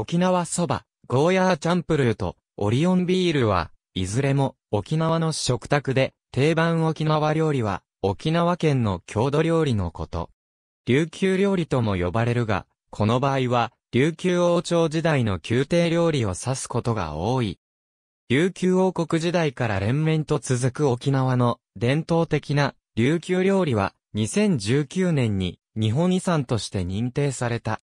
沖縄そば、ゴーヤーチャンプルーとオリオンビールは、いずれも沖縄の食卓で、定番沖縄料理は沖縄県の郷土料理のこと。琉球料理とも呼ばれるが、この場合は、琉球王朝時代の宮廷料理を指すことが多い。琉球王国時代から連綿と続く沖縄の伝統的な琉球料理は2019年に日本遺産として認定された。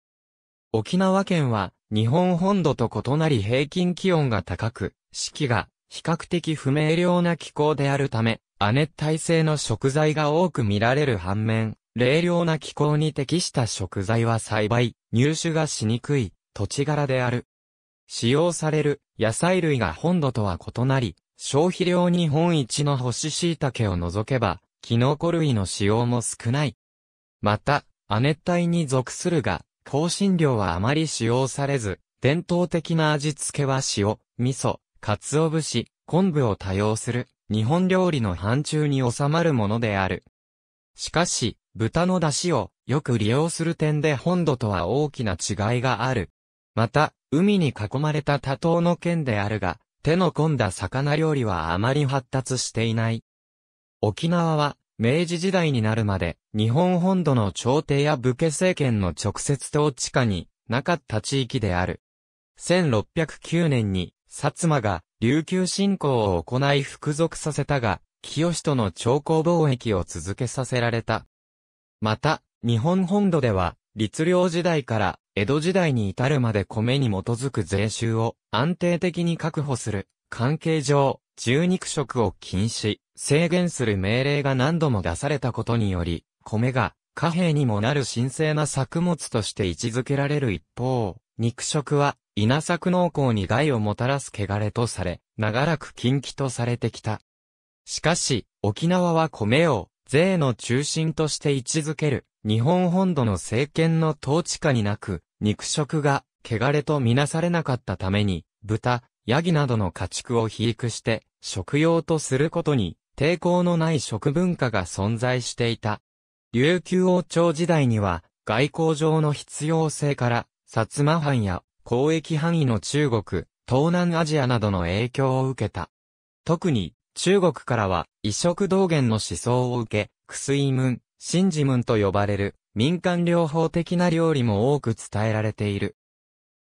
沖縄県は日本本土と異なり平均気温が高く、四季が比較的不明瞭な気候であるため、亜熱帯性の食材が多く見られる反面、冷涼な気候に適した食材は栽培、入手がしにくい土地柄である。使用される野菜類が本土とは異なり、消費量日本一の干し椎茸を除けば、キノコ類の使用も少ない。また、亜熱帯に属するが、香辛料はあまり使用されず、伝統的な味付けは塩、味噌、鰹節、昆布を多用する、日本料理の範疇に収まるものである。しかし、豚の出汁をよく利用する点で本土とは大きな違いがある。また、海に囲まれた多島の県であるが、手の込んだ魚料理はあまり発達していない。沖縄は明治時代になるまで、日本本土の朝廷や武家政権の直接統治下になかった地域である。1609年に、薩摩が琉球侵攻を行い服属させたが、清との朝貢貿易を続けさせられた。また、日本本土では、律令時代から江戸時代に至るまで米に基づく税収を安定的に確保する関係上、十肉食を禁止。制限する命令が何度も出されたことにより、米が貨幣にもなる神聖な作物として位置づけられる一方、肉食は稲作農耕に害をもたらす汚れとされ、長らく禁忌とされてきた。しかし、沖縄は米を税の中心として位置づける日本本土の政権の統治下になく、肉食が汚れとみなされなかったために、豚、ヤギなどの家畜を肥育して食用とすることに抵抗のない食文化が存在していた。琉球王朝時代には、外交上の必要性から、薩摩藩や交易範囲の中国、東南アジアなどの影響を受けた。特に、中国からは、異色同源の思想を受け、クスイムン、シンジムンと呼ばれる、民間療法的な料理も多く伝えられている。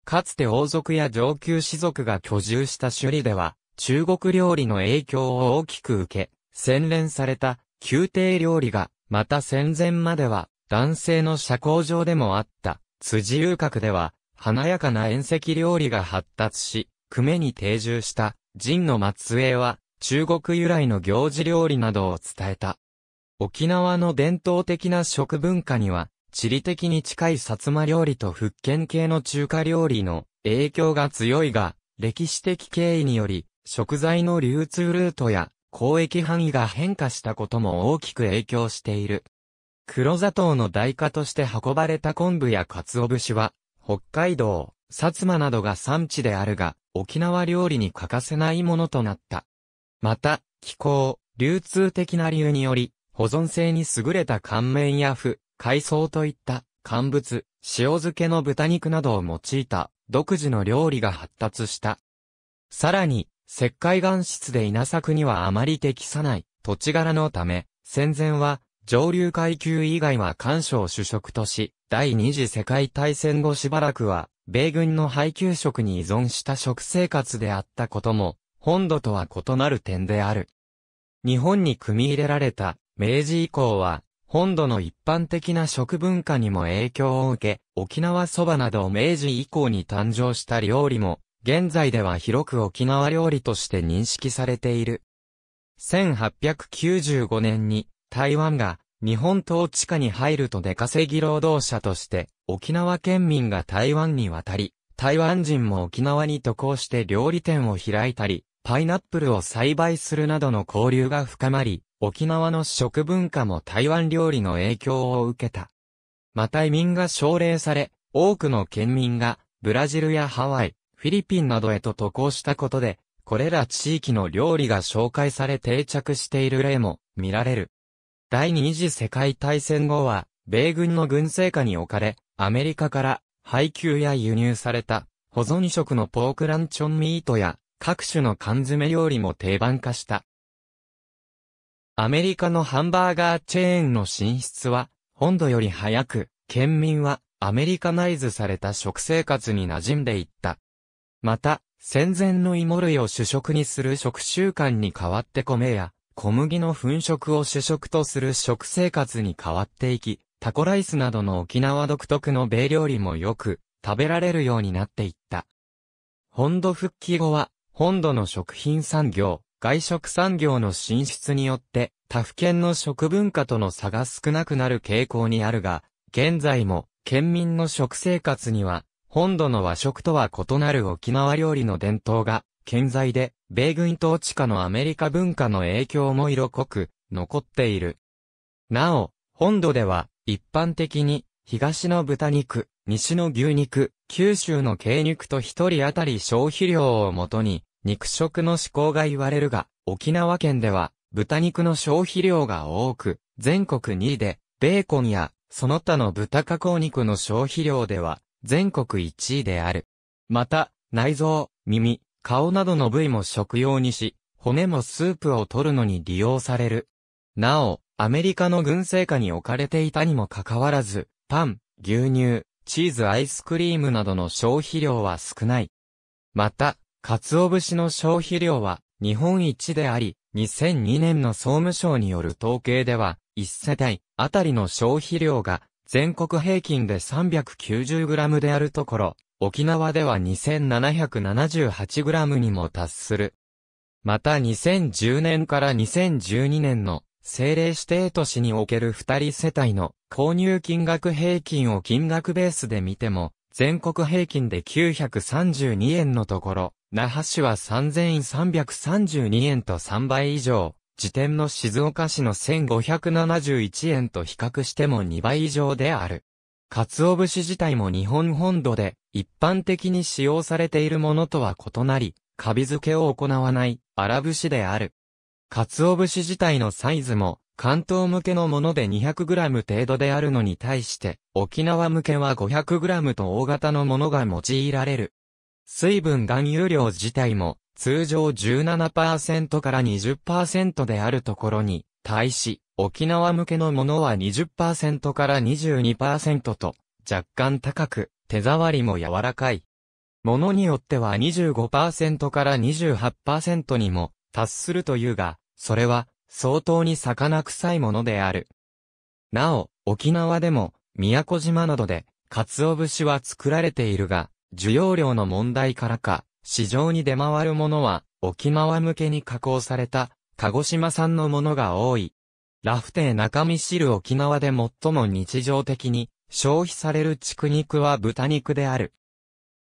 かつて王族や上級士族が居住した首里では、中国料理の影響を大きく受け、洗練された宮廷料理が、また戦前までは男性の社交上でもあった、辻遊郭では、華やかな宴席料理が発達し、久米に定住した、陣の末裔は、中国由来の行事料理などを伝えた。沖縄の伝統的な食文化には、地理的に近い薩摩料理と福建系の中華料理の影響が強いが、歴史的経緯により、食材の流通ルートや交易範囲が変化したことも大きく影響している。黒砂糖の代価として運ばれた昆布や鰹節は、北海道、薩摩などが産地であるが、沖縄料理に欠かせないものとなった。また、気候、流通的な理由により、保存性に優れた乾麺や麩、海藻といった乾物、塩漬けの豚肉などを用いた独自の料理が発達した。さらに、石灰岩質で稲作にはあまり適さない土地柄のため、戦前は上流階級以外は干渉。主食とし、第二次世界大戦後しばらくは、米軍の配給食に依存した食生活であったことも、本土とは異なる点である。日本に組み入れられた明治以降は、本土の一般的な食文化にも影響を受け、沖縄そばなど明治以降に誕生した料理も、現在では広く沖縄料理として認識されている。1895年に台湾が日本統治下に入ると出稼ぎ労働者として沖縄県民が台湾に渡り、台湾人も沖縄に渡航して料理店を開いたり、パイナップルを栽培するなどの交流が深まり、沖縄の食文化も台湾料理の影響を受けた。また移民が奨励され、多くの県民がブラジルやハワイ、フィリピンなどへと渡航したことで、これら地域の料理が紹介され定着している例も見られる。第二次世界大戦後は、米軍の軍政下に置かれ、アメリカから配給や輸入された保存食のポークランチョンミートや各種の缶詰料理も定番化した。アメリカのハンバーガーチェーンの進出は、本土より早く、県民はアメリカナイズされた食生活に馴染んでいった。また、戦前の芋類を主食にする食習慣に代わって米や小麦の粉食を主食とする食生活に変わっていき、タコライスなどの沖縄独特の米料理もよく食べられるようになっていった。本土復帰後は、本土の食品産業、外食産業の進出によって、他府県の食文化との差が少なくなる傾向にあるが、現在も県民の食生活には本土の和食とは異なる沖縄料理の伝統が健在で、米軍統治下のアメリカ文化の影響も色濃く残っている。なお、本土では一般的に東の豚肉、西の牛肉、九州の鶏肉と一人当たり消費量をもとに肉食の思考が言われるが、沖縄県では豚肉の消費量が多く、全国2位で、ベーコンやその他の豚加工肉の消費量では全国1位である。また、内臓、耳、顔などの部位も食用にし、骨もスープを取るのに利用される。なお、アメリカの軍政下に置かれていたにもかかわらず、パン、牛乳、チーズアイスクリームなどの消費量は少ない。また、鰹節の消費量は日本一であり、2002年の総務省による統計では、1世帯あたりの消費量が全国平均で 390g であるところ、沖縄では 2778g にも達する。また2010年から2012年の政令指定都市における2人世帯の購入金額平均を金額ベースで見ても、全国平均で932円のところ、那覇市は3332円と3倍以上、時点の静岡市の1571円と比較しても2倍以上である。鰹節自体も日本本土で一般的に使用されているものとは異なり、カビ漬けを行わない荒節である。鰹節自体のサイズも関東向けのもので 200g 程度であるのに対して、沖縄向けは 500g と大型のものが用いられる。水分含有量自体も通常17%から20%であるところに、対し、沖縄向けのものは20%から22%と、若干高く、手触りも柔らかい。ものによっては25%から28%にも達するというが、それは相当に魚臭いものである。なお、沖縄でも、宮古島などで、鰹節は作られているが、需要量の問題からか、市場に出回るものは、沖縄向けに加工された、鹿児島産のものが多い。ラフテー中身汁沖縄で最も日常的に消費される畜肉は豚肉である。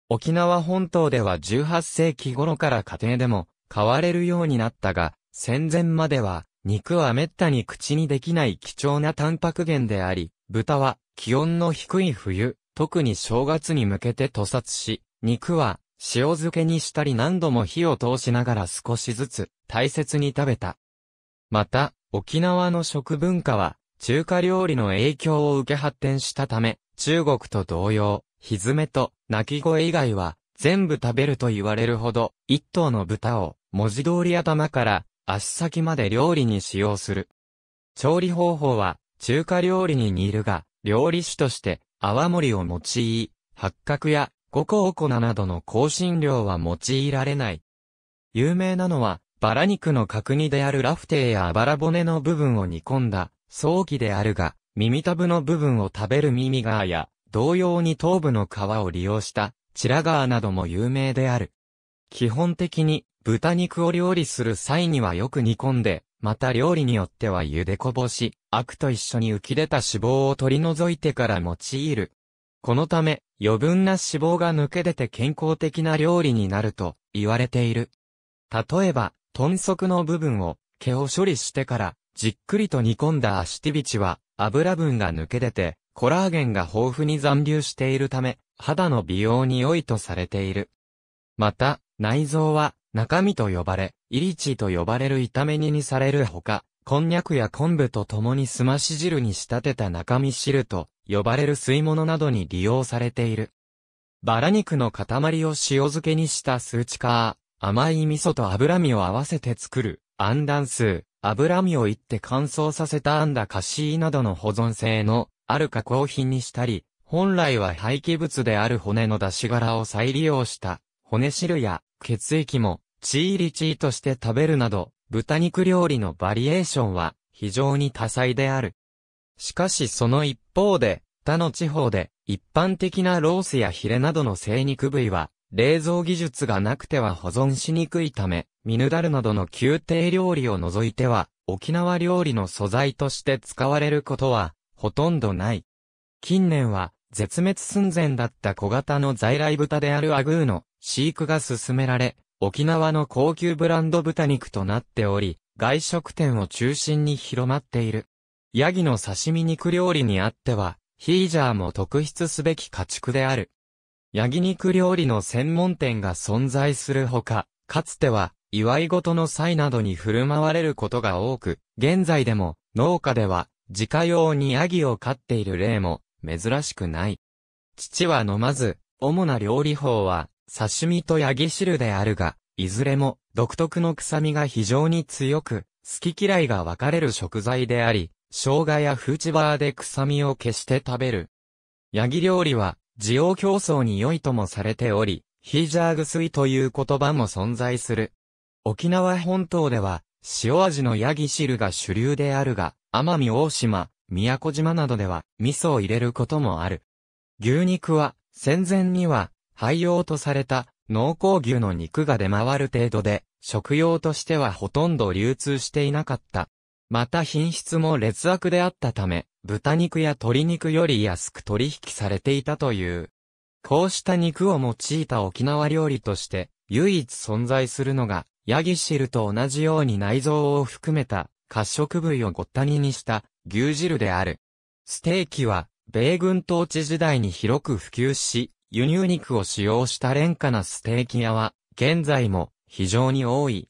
沖縄本島では18世紀頃から家庭でも買われるようになったが、戦前までは肉は滅多に口にできない貴重なタンパク源であり、豚は気温の低い冬、特に正月に向けて屠殺し、肉は塩漬けにしたり何度も火を通しながら少しずつ大切に食べた。また、沖縄の食文化は中華料理の影響を受け発展したため、中国と同様、ひずめと鳴き声以外は全部食べると言われるほど、一頭の豚を文字通り頭から足先まで料理に使用する。調理方法は中華料理に似るが、料理酒として泡盛を用い、八角やオコ粉などの香辛料は用いられない。有名なのは、バラ肉の角煮であるラフテーやバラ骨の部分を煮込んだ、早期であるが、耳たぶの部分を食べる耳側や、同様に頭部の皮を利用した、チラガーなども有名である。基本的に、豚肉を料理する際にはよく煮込んで、また料理によっては茹でこぼし、悪と一緒に浮き出た脂肪を取り除いてから用いる。このため、余分な脂肪が抜け出て健康的な料理になると言われている。例えば、豚足の部分を毛を処理してからじっくりと煮込んだアシティビチは油分が抜け出てコラーゲンが豊富に残留しているため肌の美容に良いとされている。また、内臓は中身と呼ばれ、イリチと呼ばれる炒め煮にされるほか、こんにゃくや昆布と共にすまし汁に仕立てた中身汁と呼ばれる吸い物などに利用されている。バラ肉の塊を塩漬けにした数値化、甘い味噌と脂身を合わせて作る、アンダンス、脂身をいって乾燥させたアンダカシーなどの保存性のある加工品にしたり、本来は廃棄物である骨の出し柄を再利用した骨汁や血液もチーリチーとして食べるなど、豚肉料理のバリエーションは非常に多彩である。しかしその一方で、他の地方で、一般的なロースやヒレなどの生肉部位は、冷蔵技術がなくては保存しにくいため、ミヌダルなどの宮廷料理を除いては、沖縄料理の素材として使われることは、ほとんどない。近年は、絶滅寸前だった小型の在来豚であるアグーの飼育が進められ、沖縄の高級ブランド豚肉となっており、外食店を中心に広まっている。ヤギの刺身肉料理にあっては、ヒージャーも特筆すべき家畜である。ヤギ肉料理の専門店が存在するほか、かつては、祝い事の際などに振る舞われることが多く、現在でも、農家では、自家用にヤギを飼っている例も、珍しくない。父は飲まず、主な料理法は、刺身とヤギ汁であるが、いずれも、独特の臭みが非常に強く、好き嫌いが分かれる食材であり、生姜やフーチバーで臭みを消して食べる。ヤギ料理は、需要競争に良いともされており、ヒージャーグスイという言葉も存在する。沖縄本島では、塩味のヤギ汁が主流であるが、奄美大島、宮古島などでは、味噌を入れることもある。牛肉は、戦前には、廃用とされた、濃厚牛の肉が出回る程度で、食用としてはほとんど流通していなかった。また品質も劣悪であったため、豚肉や鶏肉より安く取引されていたという。こうした肉を用いた沖縄料理として、唯一存在するのが、ヤギ汁と同じように内臓を含めた、褐色部位をごった煮にした牛汁である。ステーキは、米軍統治時代に広く普及し、輸入肉を使用した廉価なステーキ屋は、現在も非常に多い。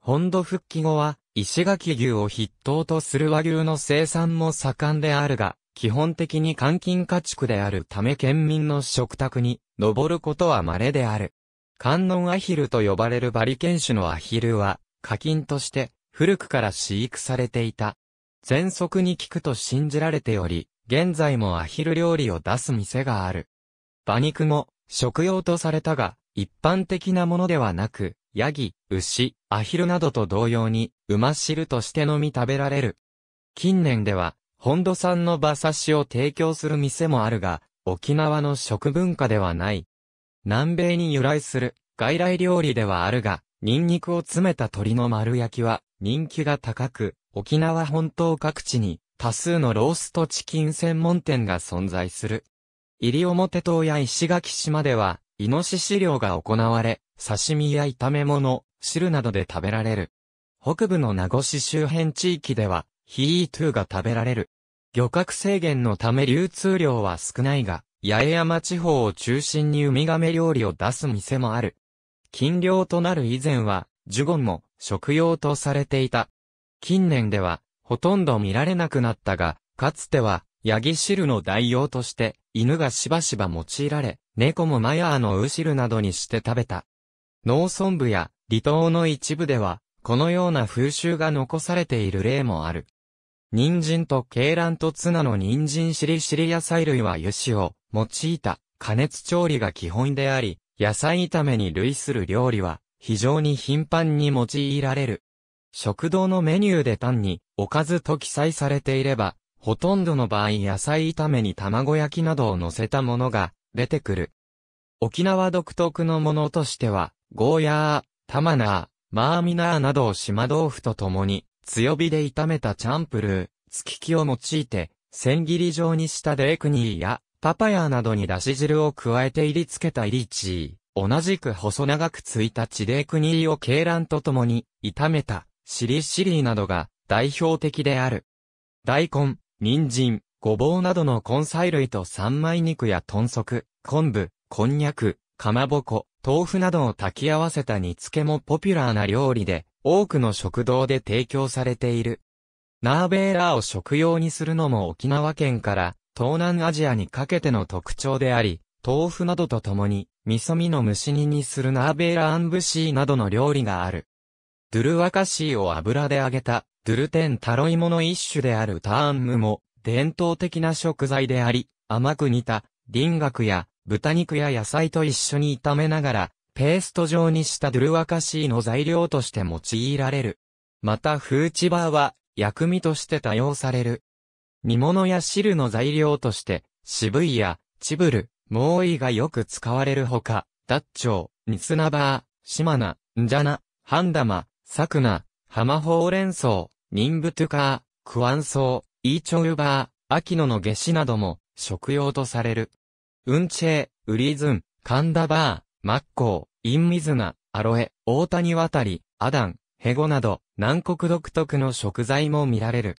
本土復帰後は、石垣牛を筆頭とする和牛の生産も盛んであるが、基本的に換金家畜であるため県民の食卓に上ることは稀である。観音アヒルと呼ばれるバリケン種のアヒルは、課金として古くから飼育されていた。全息に効くと信じられており、現在もアヒル料理を出す店がある。馬肉も食用とされたが、一般的なものではなく、ヤギ、牛、アヒルなどと同様に、馬汁としてのみ食べられる。近年では、本土産の馬刺しを提供する店もあるが、沖縄の食文化ではない。南米に由来する外来料理ではあるが、ニンニクを詰めた鶏の丸焼きは人気が高く、沖縄本島各地に多数のローストチキン専門店が存在する。西表島や石垣島では、イノシシ漁が行われ、刺身や炒め物、汁などで食べられる。北部の名護市周辺地域では、ヒートゥーが食べられる。漁獲制限のため流通量は少ないが、八重山地方を中心にウミガメ料理を出す店もある。禁漁となる以前は、ジュゴンも食用とされていた。近年では、ほとんど見られなくなったが、かつては、ヤギ汁の代用として、犬がしばしば用いられ、猫もマヤーのウ汁などにして食べた。農村部や離島の一部では、このような風習が残されている例もある。人参と鶏卵とツナの人参しりしり野菜類は油脂を用いた加熱調理が基本であり、野菜炒めに類する料理は非常に頻繁に用いられる。食堂のメニューで単におかずと記載されていれば、ほとんどの場合野菜炒めに卵焼きなどを乗せたものが出てくる。沖縄独特のものとしては、ゴーヤー、タマナー、マーミナーなどを島豆腐と共に、強火で炒めたチャンプルー、つきを用いて、千切り状にしたデークニーや、パパヤーなどにだし汁を加えて入り付けたイリチー。同じく細長くついた地デークニーを鶏卵と共に、炒めた、シリシリーなどが、代表的である。大根、人参、ごぼうなどの根菜類と三枚肉や豚足、昆布、こんにゃく、かまぼこ、豆腐などを炊き合わせた煮付けもポピュラーな料理で、多くの食堂で提供されている。ナーベーラーを食用にするのも沖縄県から東南アジアにかけての特徴であり、豆腐などと共に、味噌味の蒸し煮にするナーベーラーアンブシーなどの料理がある。ドゥルワカシーを油で揚げた、ドゥルテンタロイモの一種であるターンムも、伝統的な食材であり、甘く煮た、輪郭や豚肉や野菜と一緒に炒めながら、ペースト状にしたドゥルワカシーの材料として用いられる。またフーチバーは薬味として多用される。煮物や汁の材料として、渋いや、チブル、モーイがよく使われるほか、ダッチョウ、ニツナバー、シマナ、ンジャナ、ハンダマ、サクナ、ハマホウレンソウ、ニンブトゥカー、クワンソウ、イーチョウバー、アキノのゲシなども食用とされる。ウンチェー、ウリズン、カンダバー、マッコー、インミズナ、アロエ、大谷渡り、アダン、ヘゴなど、南国独特の食材も見られる。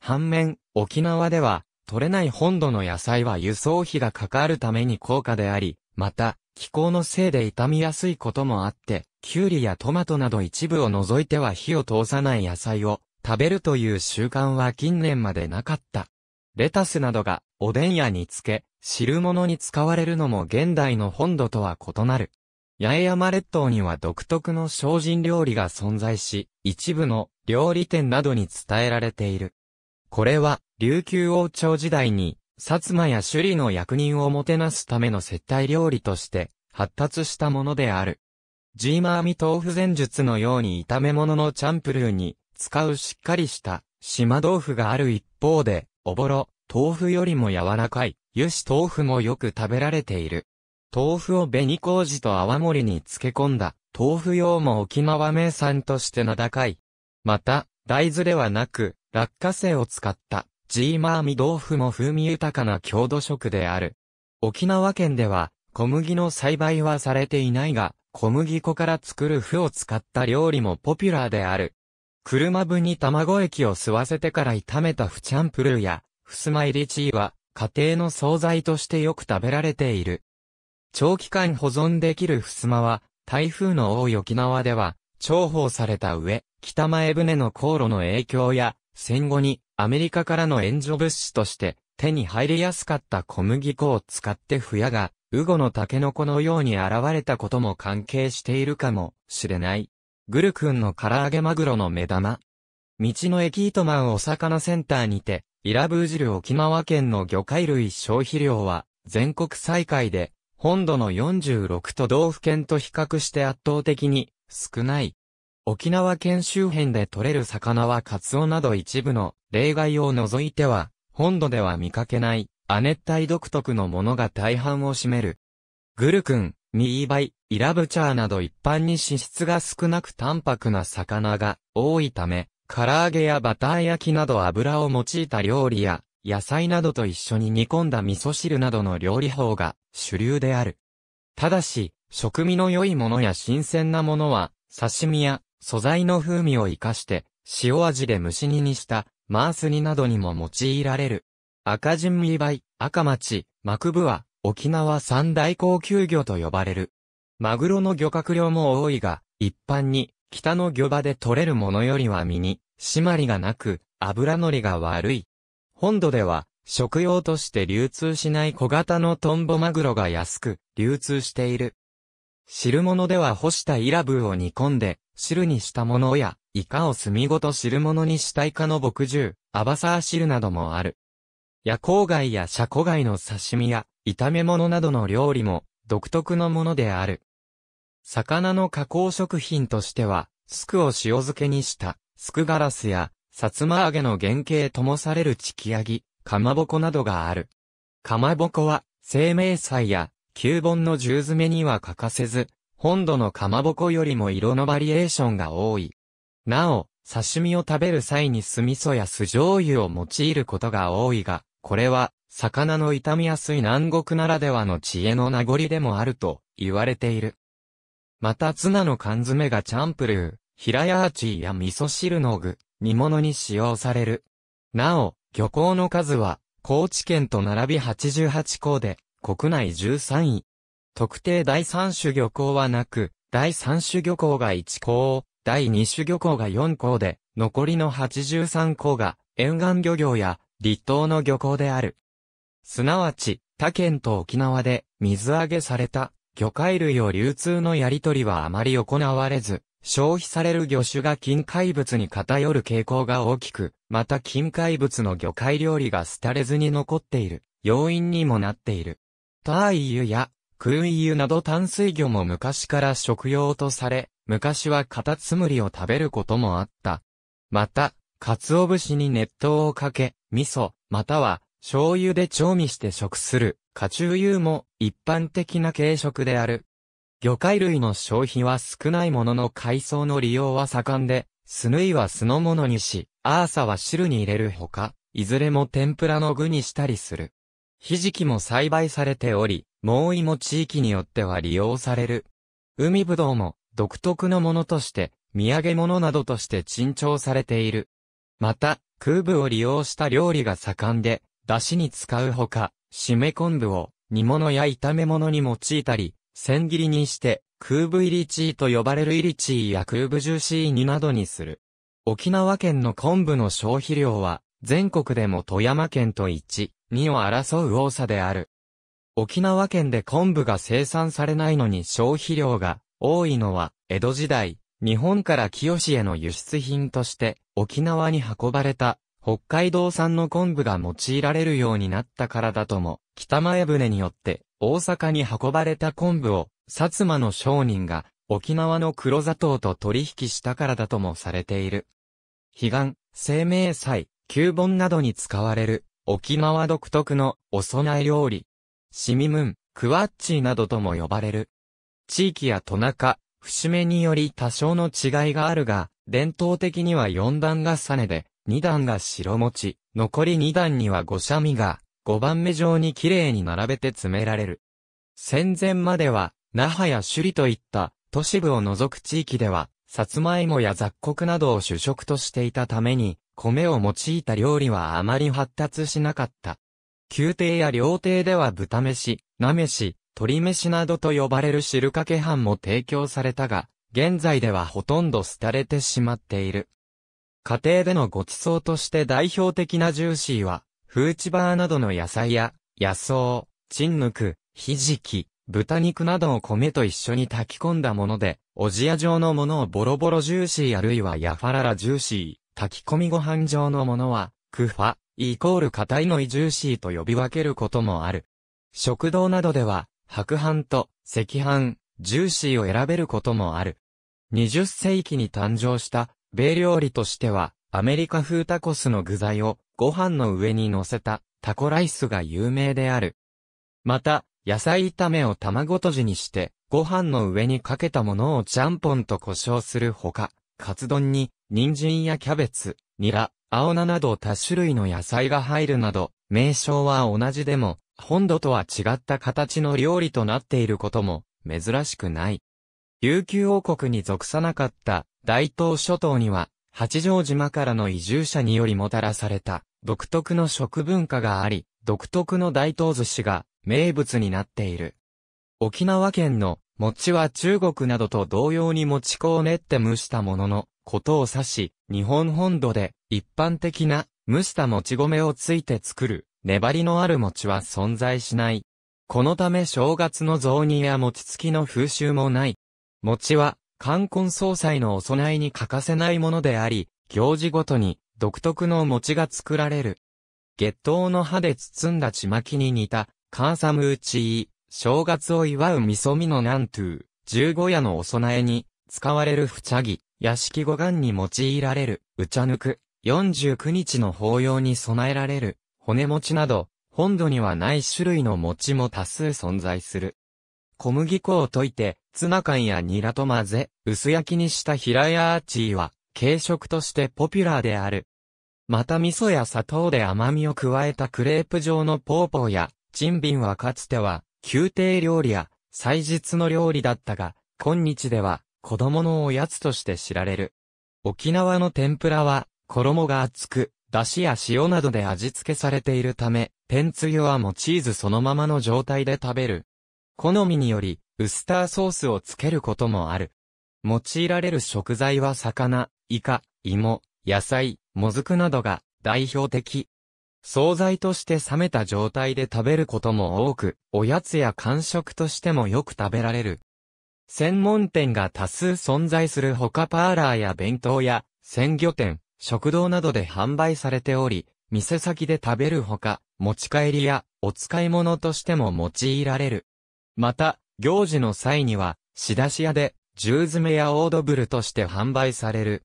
反面、沖縄では、取れない本土の野菜は輸送費がかかるために高価であり、また、気候のせいで傷みやすいこともあって、キュウリやトマトなど一部を除いては火を通さない野菜を食べるという習慣は近年までなかった。レタスなどがおでんや煮付け、汁物に使われるのも現代の本土とは異なる。八重山列島には独特の精進料理が存在し、一部の料理店などに伝えられている。これは、琉球王朝時代に、薩摩や首里の役人をもてなすための接待料理として、発達したものである。ジーマーミ豆腐前術のように炒め物のチャンプルーに、使うしっかりした、島豆腐がある一方で、おぼろ、豆腐よりも柔らかい、油脂豆腐もよく食べられている。豆腐を紅麹と泡盛に漬け込んだ、豆腐用も沖縄名産として名高い。また、大豆ではなく、落花生を使った、ジーマーミ豆腐も風味豊かな郷土食である。沖縄県では、小麦の栽培はされていないが、小麦粉から作る麩を使った料理もポピュラーである。車麩に卵液を吸わせてから炒めたフチャンプルーや、ふすま入りチーは、家庭の惣菜としてよく食べられている。長期間保存できるふすまは、台風の多い沖縄では、重宝された上、北前船の航路の影響や、戦後にアメリカからの援助物資として、手に入りやすかった小麦粉を使ってふやが、ウゴのタケノコのように現れたことも関係しているかもしれない。グルクンの唐揚げマグロの目玉。道の駅糸満お魚センターにて、イラブージル沖縄県の魚介類消費量は、全国最下位で、本土の46都道府県と比較して圧倒的に少ない。沖縄県周辺で取れる魚はカツオなど一部の例外を除いては、本土では見かけない亜熱帯独特のものが大半を占める。グルクン、ミーバイ、イラブチャーなど一般に脂質が少なく淡白な魚が多いため、唐揚げやバター焼きなど油を用いた料理や、野菜などと一緒に煮込んだ味噌汁などの料理法が主流である。ただし、食味の良いものや新鮮なものは、刺身や素材の風味を活かして、塩味で蒸し煮にした、マース煮などにも用いられる。赤人味梅、赤町、マクブは、沖縄三大高級魚と呼ばれる。マグロの漁獲量も多いが、一般に、北の漁場で取れるものよりは身に、締まりがなく、油乗りが悪い。本土では、食用として流通しない小型のトンボマグロが安く、流通している。汁物では干したイラブーを煮込んで、汁にしたものや、イカを炭ごと汁物にしたイカの牧獣、アバサー汁などもある。夜光貝やシャコ貝の刺身や、炒め物などの料理も、独特のものである。魚の加工食品としては、スクを塩漬けにした、スクガラスや、さつま揚げの原型ともされるチキヤギ、かまぼこなどがある。かまぼこは、生命祭や、旧盆の十詰めには欠かせず、本土のかまぼこよりも色のバリエーションが多い。なお、刺身を食べる際に酢味噌や酢醤油を用いることが多いが、これは、魚の傷みやすい南国ならではの知恵の名残でもあると言われている。またツナの缶詰がチャンプルー、平屋アーチーや味噌汁の具、煮物に使用される。なお、漁港の数は、高知県と並び88港で、国内13位。特定第3種漁港はなく、第3種漁港が1港、第2種漁港が4港で、残りの83港が、沿岸漁業や、離島の漁港である。すなわち、他県と沖縄で、水揚げされた、魚介類を流通のやり取りはあまり行われず、消費される魚種が近海物に偏る傾向が大きく、また近海物の魚介料理が廃れずに残っている、要因にもなっている。ターイユやク空イユなど淡水魚も昔から食用とされ、昔はカタツムリを食べることもあった。また、鰹節に熱湯をかけ、味噌、または醤油で調味して食するカチュユも一般的な軽食である。魚介類の消費は少ないものの海藻の利用は盛んで、スヌイは酢の物にし、アーサは汁に入れるほか、いずれも天ぷらの具にしたりする。ひじきも栽培されており、猛威も地域によっては利用される。海ぶどうも独特のものとして、土産物などとして珍重されている。また、空部を利用した料理が盛んで、出汁に使うほか、締め昆布を煮物や炒め物に用いたり、千切りにして、空部入りチーと呼ばれる入りチーや空部ジューシー煮などにする。沖縄県の昆布の消費量は、全国でも富山県と1、2を争う多さである。沖縄県で昆布が生産されないのに消費量が多いのは、江戸時代、日本から清への輸出品として、沖縄に運ばれた北海道産の昆布が用いられるようになったからだとも、北前船によって大阪に運ばれた昆布を、薩摩の商人が沖縄の黒砂糖と取引したからだともされている。悲願、生命祭、旧盆などに使われる沖縄独特のお供え料理。シミムン、クワッチーなどとも呼ばれる。地域やトナカ、節目により多少の違いがあるが、伝統的には四段重ねで、2段が白餅、残り2段には五社ャが、5番目状に綺麗に並べて詰められる。戦前までは、那覇や首里といった都市部を除く地域では、さつまいもや雑穀などを主食としていたために、米を用いた料理はあまり発達しなかった。宮廷や料亭では豚飯、なめし、鶏飯などと呼ばれる汁かけ飯も提供されたが、現在ではほとんど廃れてしまっている。家庭でのご馳走として代表的なジューシーは、フーチバーなどの野菜や、野草、チンヌク、ひじき、豚肉などを米と一緒に炊き込んだもので、おじや状のものをボロボロジューシーあるいはヤファララジューシー、炊き込みご飯状のものは、クファ、イコール硬いのいジューシーと呼び分けることもある。食堂などでは、白飯と赤飯、ジューシーを選べることもある。20世紀に誕生した米料理としては、アメリカ風タコスの具材をご飯の上に乗せたタコライスが有名である。また、野菜炒めを卵とじにして、ご飯の上にかけたものをちゃんぽんと胡椒するほか、カツ丼に、人参やキャベツ、ニラ、青菜など多種類の野菜が入るなど、名称は同じでも、本土とは違った形の料理となっていることも、珍しくない。琉球王国に属さなかった大東諸島には、八丈島からの移住者によりもたらされた、独特の食文化があり、独特の大東寿司が名物になっている。沖縄県の餅は中国などと同様に餅粉を練って蒸したもののことを指し、日本本土で一般的な蒸した餅米をついて作る粘りのある餅は存在しない。このため正月の雑煮や餅つきの風習もない。餅は冠婚葬祭のお供えに欠かせないものであり、行事ごとに独特の餅が作られる。月頭の葉で包んだちまきに似た、カーサムーチー、正月を祝うみそみの南東、十五夜のお供えに、使われるふちゃぎ、屋敷五眼に用いられる、うちゃぬく、四十九日の法要に備えられる、骨餅など、本土にはない種類の餅も多数存在する。小麦粉を溶いて、ツナ缶やニラと混ぜ、薄焼きにした平屋アーチーは、軽食としてポピュラーである。また味噌や砂糖で甘みを加えたクレープ状のポーポーや、チンビンはかつては、宮廷料理や、祭日の料理だったが、今日では、子供のおやつとして知られる。沖縄の天ぷらは、衣が厚く、出汁や塩などで味付けされているため、天つゆはもチーズそのままの状態で食べる。好みにより、ウスターソースをつけることもある。用いられる食材は魚、イカ、芋、野菜、もずくなどが代表的。惣菜として冷めた状態で食べることも多く、おやつや間食としてもよく食べられる。専門店が多数存在する他パーラーや弁当や鮮魚店、食堂などで販売されており、店先で食べるほか、持ち帰りやお使い物としても用いられる。また、行事の際には、仕出し屋で、十詰めやオードブルとして販売される。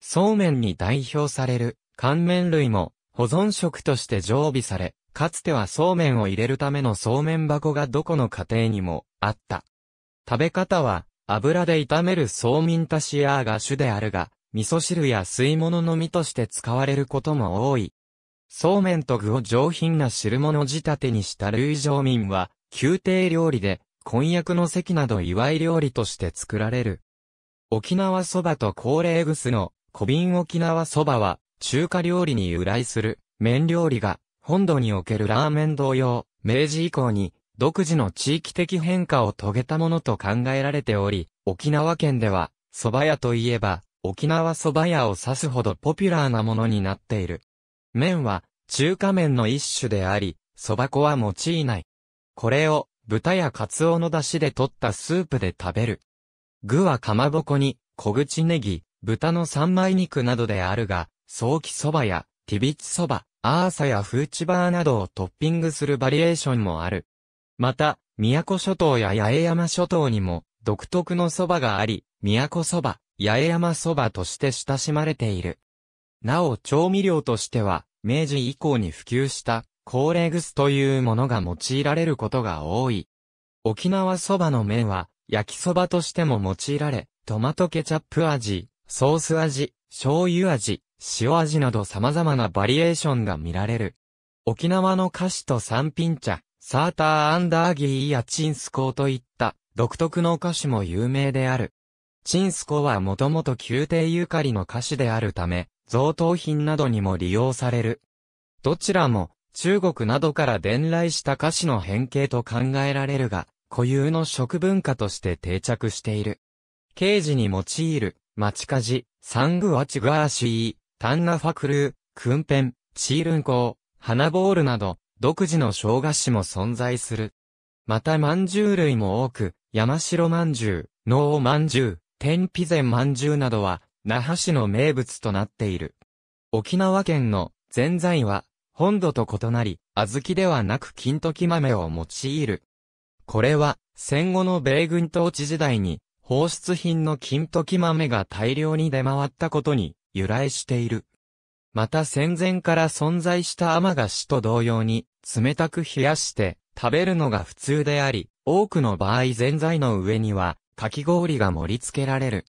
そうめんに代表される、乾麺類も、保存食として常備され、かつてはそうめんを入れるためのそうめん箱がどこの家庭にも、あった。食べ方は、油で炒めるそうみんたしやーが主であるが、味噌汁や吸い物のみとして使われることも多い。そうめんと具を上品な汁物仕立てにした類上民は、宮廷料理で、婚約の席など祝い料理として作られる。沖縄そばと高齢ぐすの小瓶沖縄そばは中華料理に由来する麺料理が本土におけるラーメン同様、明治以降に独自の地域的変化を遂げたものと考えられており、沖縄県では蕎麦屋といえば沖縄蕎麦屋を指すほどポピュラーなものになっている。麺は中華麺の一種であり、蕎麦粉は用いない。これを豚やカツオの出汁で取ったスープで食べる。具はかまぼこに、小口ネギ、豚の三枚肉などであるが、早期そばや、ティビチそば、アーサやフーチバーなどをトッピングするバリエーションもある。また、宮古諸島や八重山諸島にも、独特のそばがあり、宮古そば、八重山そばとして親しまれている。なお調味料としては、明治以降に普及した、高レグスというものが用いられることが多い。沖縄そばの麺は、焼きそばとしても用いられ、トマトケチャップ味、ソース味、醤油味、塩味など様々なバリエーションが見られる。沖縄の菓子と三品茶、サーターアンダーギーやチンスコーといった独特の菓子も有名である。チンスコはもともと宮廷ゆかりの菓子であるため、贈答品などにも利用される。どちらも中国などから伝来した菓子の変形と考えられるが、固有の食文化として定着している。刑事に用いる、町家事、サングワチガーシー、タンナファクルー、クンペン、チールンコー、ナボールなど、独自の生菓子も存在する。また饅頭類も多く、山城饅頭、農饅頭、天日膳饅頭などは、那覇市の名物となっている。沖縄県の、ぜんざいは、本土と異なり、小豆ではなく金時豆を用いる。これは、戦後の米軍統治時代に、放出品の金時豆が大量に出回ったことに由来している。また戦前から存在した雨菓子と同様に、冷たく冷やして食べるのが普通であり、多くの場合前菜の上には、かき氷が盛り付けられる。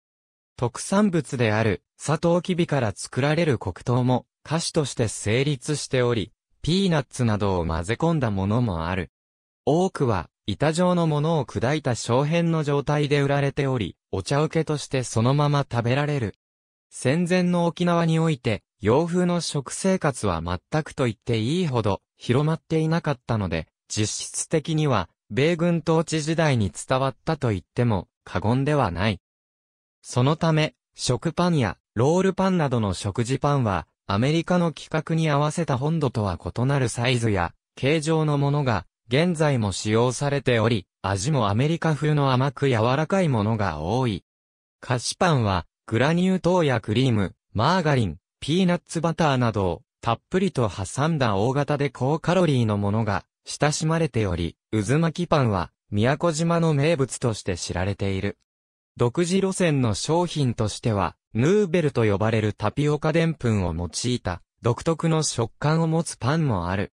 特産物である、サトウキビから作られる黒糖も、歌子として成立しており、ピーナッツなどを混ぜ込んだものもある。多くは、板状のものを砕いた小片の状態で売られており、お茶受けとしてそのまま食べられる。戦前の沖縄において、洋風の食生活は全くと言っていいほど広まっていなかったので、実質的には、米軍統治時代に伝わったと言っても過言ではない。そのため、食パンやロールパンなどの食事パンは、アメリカの規格に合わせた本土とは異なるサイズや形状のものが現在も使用されており、味もアメリカ風の甘く柔らかいものが多い。菓子パンはグラニュー糖やクリーム、マーガリン、ピーナッツバターなどをたっぷりと挟んだ大型で高カロリーのものが親しまれており、渦巻きパンは宮古島の名物として知られている。独自路線の商品としては、ヌーベルと呼ばれるタピオカでんぷんを用いた、独特の食感を持つパンもある。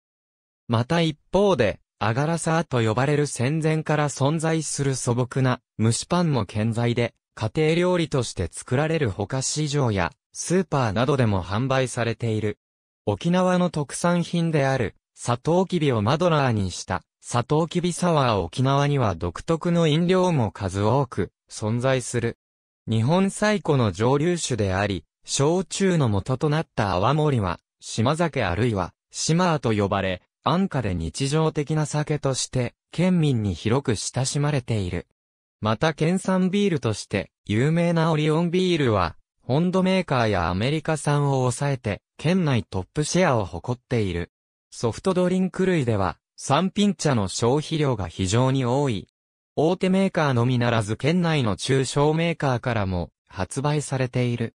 また一方で、アガラサーと呼ばれる戦前から存在する素朴な蒸しパンも健在で、家庭料理として作られるほか市場やスーパーなどでも販売されている。沖縄の特産品である、サトウキビをマドラーにした、サトウキビサワー沖縄には独特の飲料も数多く存在する。日本最古の蒸留酒であり、焼酎の元となった泡盛は、島酒あるいは、島ーと呼ばれ、安価で日常的な酒として、県民に広く親しまれている。また県産ビールとして、有名なオリオンビールは、本土メーカーやアメリカ産を抑えて、県内トップシェアを誇っている。ソフトドリンク類では、三品茶の消費量が非常に多い、大手メーカーのみならず県内の中小メーカーからも発売されている。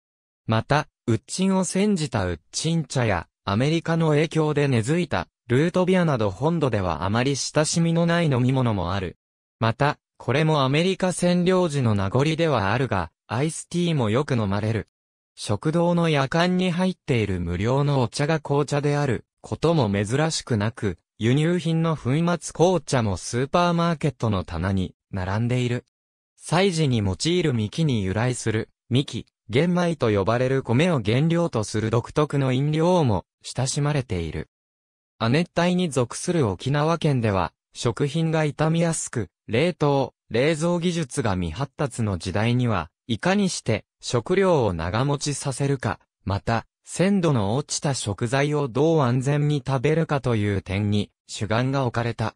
また、ウッチンを煎じたウッチン茶や、アメリカの影響で根付いた、ルートビアなど本土ではあまり親しみのない飲み物もある。また、これもアメリカ占領時の名残ではあるが、アイスティーもよく飲まれる。食堂の夜間に入っている無料のお茶が紅茶であることも珍しくなく、輸入品の粉末紅茶もスーパーマーケットの棚に並んでいる。祭事に用いる幹に由来する、幹、玄米と呼ばれる米を原料とする独特の飲料も親しまれている。亜熱帯に属する沖縄県では、食品が傷みやすく、冷凍、冷蔵技術が未発達の時代には、いかにして食料を長持ちさせるか、また、鮮度の落ちた食材をどう安全に食べるかという点に主眼が置かれた。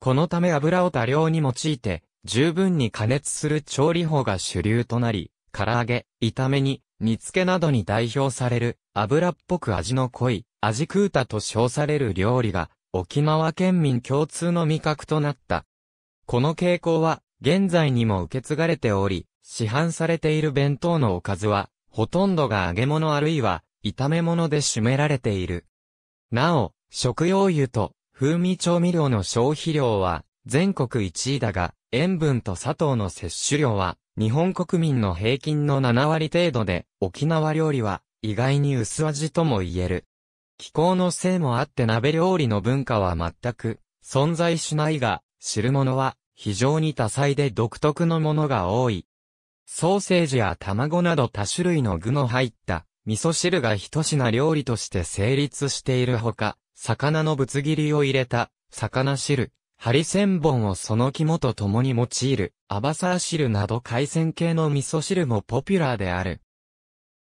このため油を多量に用いて、十分に加熱する調理法が主流となり、唐揚げ、炒め煮、煮付けなどに代表される油っぽく味の濃い、味食うたと称される料理が、沖縄県民共通の味覚となった。この傾向は、現在にも受け継がれており、市販されている弁当のおかずは、ほとんどが揚げ物あるいは、炒め物で占められている。なお、食用油と風味調味料の消費量は全国1位だが、塩分と砂糖の摂取量は日本国民の平均の7割程度で、沖縄料理は意外に薄味とも言える。気候のせいもあって鍋料理の文化は全く存在しないが、汁物は非常に多彩で独特のものが多い。ソーセージや卵など多種類の具の入った味噌汁が一品料理として成立しているほか、魚のぶつ切りを入れた、魚汁、ハリセンボンをその肝と共に用いる、アバサー汁など海鮮系の味噌汁もポピュラーである。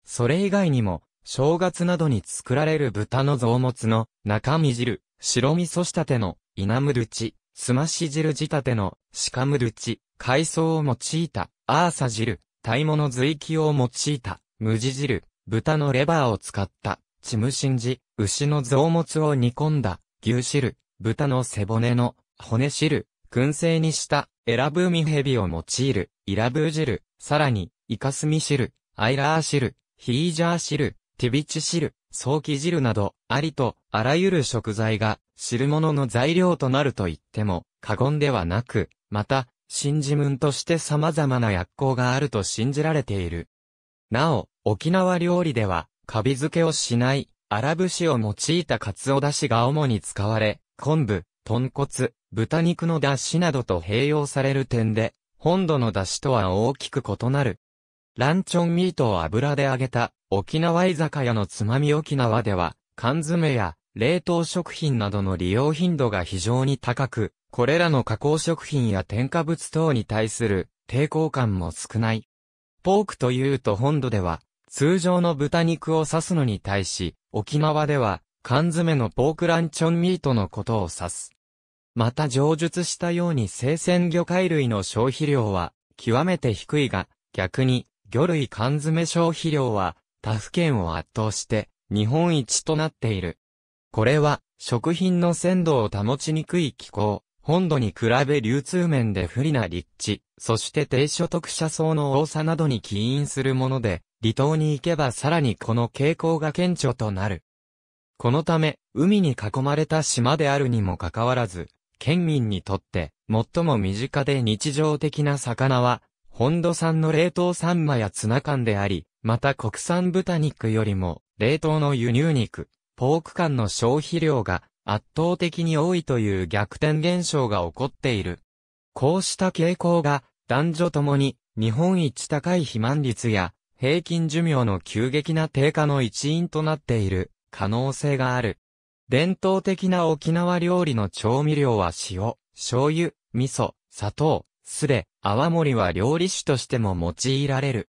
それ以外にも、正月などに作られる豚の臓物の中身汁、白味噌仕立ての稲むるち、すまし汁仕立ての鹿むるち、海藻を用いたアーサ汁、鯛物随気を用いた無地汁、豚のレバーを使った、チムシンジ、牛の臓物を煮込んだ、牛汁、豚の背骨の、骨汁、燻製にした、エラブーミヘビを用いる、イラブー汁、さらに、イカスミ汁、アイラー汁、ヒージャー汁、ティビチ汁、ソーキ汁など、ありと、あらゆる食材が、汁物の材料となると言っても、過言ではなく、また、新事分として様々な薬効があると信じられている。なお、沖縄料理では、カビ漬けをしない、荒節を用いたカツオだしが主に使われ、昆布、豚骨、豚肉のだしなどと併用される点で、本土のだしとは大きく異なる。ランチョンミートを油で揚げた、沖縄居酒屋のつまみ沖縄では、缶詰や、冷凍食品などの利用頻度が非常に高く、これらの加工食品や添加物等に対する抵抗感も少ない。ポークというと本土では通常の豚肉を指すのに対し、沖縄では、缶詰のポークランチョンミートのことを指す。また上述したように生鮮魚介類の消費量は、極めて低いが、逆に、魚類缶詰消費量は、他府県を圧倒して、日本一となっている。これは、食品の鮮度を保ちにくい気候、本土に比べ流通面で不利な立地、そして低所得者層の多さなどに起因するもので、離島に行けばさらにこの傾向が顕著となる。このため、海に囲まれた島であるにもかかわらず、県民にとって、最も身近で日常的な魚は、本土産の冷凍サンマやツナ缶であり、また国産豚肉よりも、冷凍の輸入肉、ポーク缶の消費量が圧倒的に多いという逆転現象が起こっている。こうした傾向が男女ともに日本一高い肥満率や平均寿命の急激な低下の一因となっている可能性がある。伝統的な沖縄料理の調味料は塩、醤油、味噌、砂糖、酢で、泡盛は料理酒としても用いられる。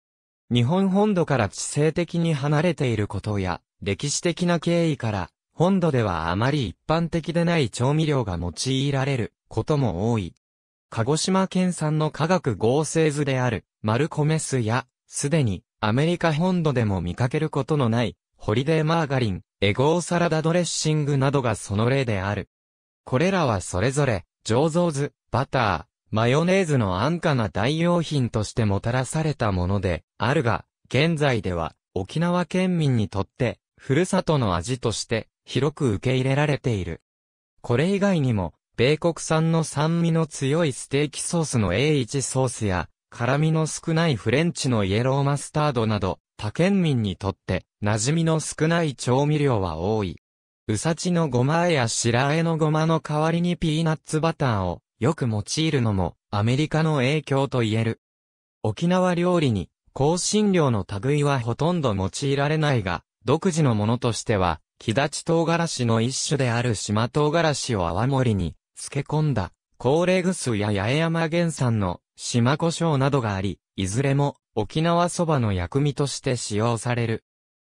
日本本土から地政的に離れていることや、歴史的な経緯から、本土ではあまり一般的でない調味料が用いられることも多い。鹿児島県産の化学合成図である、丸米酢や、すでにアメリカ本土でも見かけることのない、ホリデーマーガリン、エゴーサラダドレッシングなどがその例である。これらはそれぞれ、醸造図、バター、マヨネーズの安価な代用品としてもたらされたもので、あるが、現在では、沖縄県民にとって、ふるさとの味として、広く受け入れられている。これ以外にも、米国産の酸味の強いステーキソースの A1 ソースや、辛味の少ないフレンチのイエローマスタードなど、他県民にとって馴染みの少ない調味料は多い。うさちのごまえや白あえのごまの代わりにピーナッツバターをよく用いるのもアメリカの影響と言える。沖縄料理に香辛料の類はほとんど用いられないが、独自のものとしては木立唐辛子の一種である島唐辛子を泡盛に漬け込んだ、高齢グスや八重山原産の島胡椒などがあり、いずれも沖縄そばの薬味として使用される。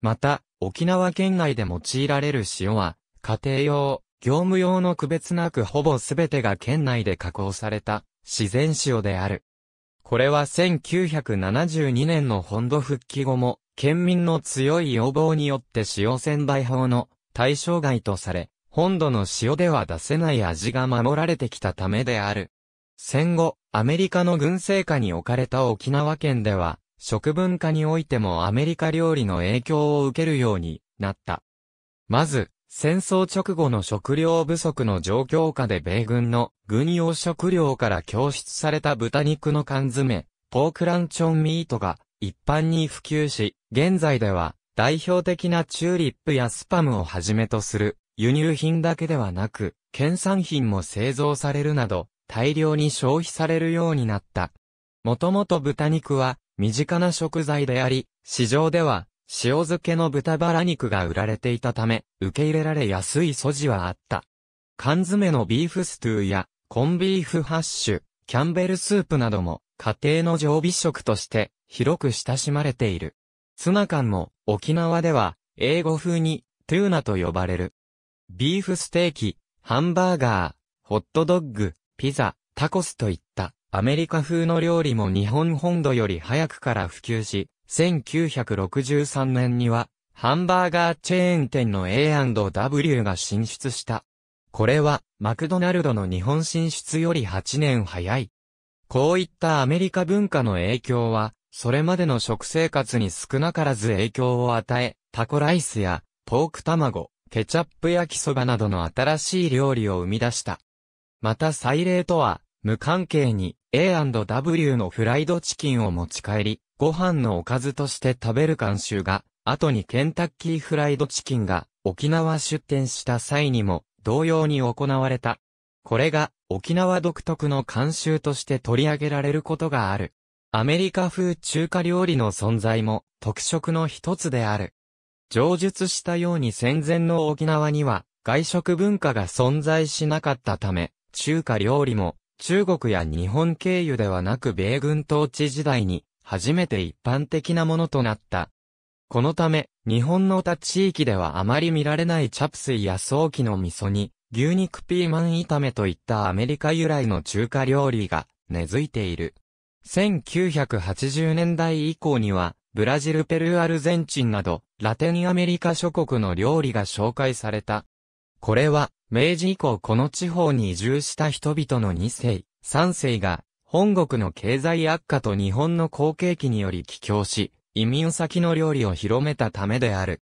また、沖縄県内で用いられる塩は、家庭用、業務用の区別なくほぼすべてが県内で加工された自然塩である。これは1972年の本土復帰後も県民の強い要望によって塩仙売法の対象外とされ、本土の塩では出せない味が守られてきたためである。戦後、アメリカの軍政下に置かれた沖縄県では、食文化においてもアメリカ料理の影響を受けるようになった。まず、戦争直後の食料不足の状況下で米軍の軍用食料から供出された豚肉の缶詰、ポークランチョンミートが一般に普及し、現在では、代表的なチューリップやスパムをはじめとする輸入品だけではなく、県産品も製造されるなど、大量に消費されるようになった。もともと豚肉は身近な食材であり、市場では塩漬けの豚バラ肉が売られていたため、受け入れられやすい素地はあった。缶詰のビーフストゥーやコンビーフハッシュ、キャンベルスープなども家庭の常備食として広く親しまれている。ツナ缶も沖縄では英語風にトゥーナと呼ばれる。ビーフステーキ、ハンバーガー、ホットドッグ、ピザ、タコスといったアメリカ風の料理も日本本土より早くから普及し、1963年にはハンバーガーチェーン店の A&W が進出した。これは、マクドナルドの日本進出より8年早い。こういったアメリカ文化の影響は、それまでの食生活に少なからず影響を与え、タコライスや、ポーク卵、ケチャップ焼きそばなどの新しい料理を生み出した。また祭礼とは、無関係に A&W のフライドチキンを持ち帰り、ご飯のおかずとして食べる慣習が、後にケンタッキーフライドチキンが沖縄出店した際にも同様に行われた。これが沖縄独特の慣習として取り上げられることがある。アメリカ風中華料理の存在も特色の一つである。上述したように戦前の沖縄には外食文化が存在しなかったため、中華料理も中国や日本経由ではなく米軍統治時代に初めて一般的なものとなった。このため、日本の他地域ではあまり見られないチャプスイや早期の味噌に、牛肉ピーマン炒めといったアメリカ由来の中華料理が根付いている。1980年代以降には、ブラジル、ペルー、アルゼンチンなど、ラテンアメリカ諸国の料理が紹介された。これは、明治以降この地方に移住した人々の2世、3世が、本国の経済悪化と日本の好景気により帰郷し、移民先の料理を広めたためである。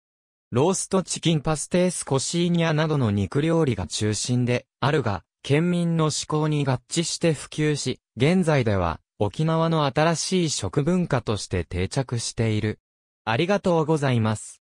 ローストチキンパステースコシーニャなどの肉料理が中心であるが、県民の思考に合致して普及し、現在では沖縄の新しい食文化として定着している。ありがとうございます。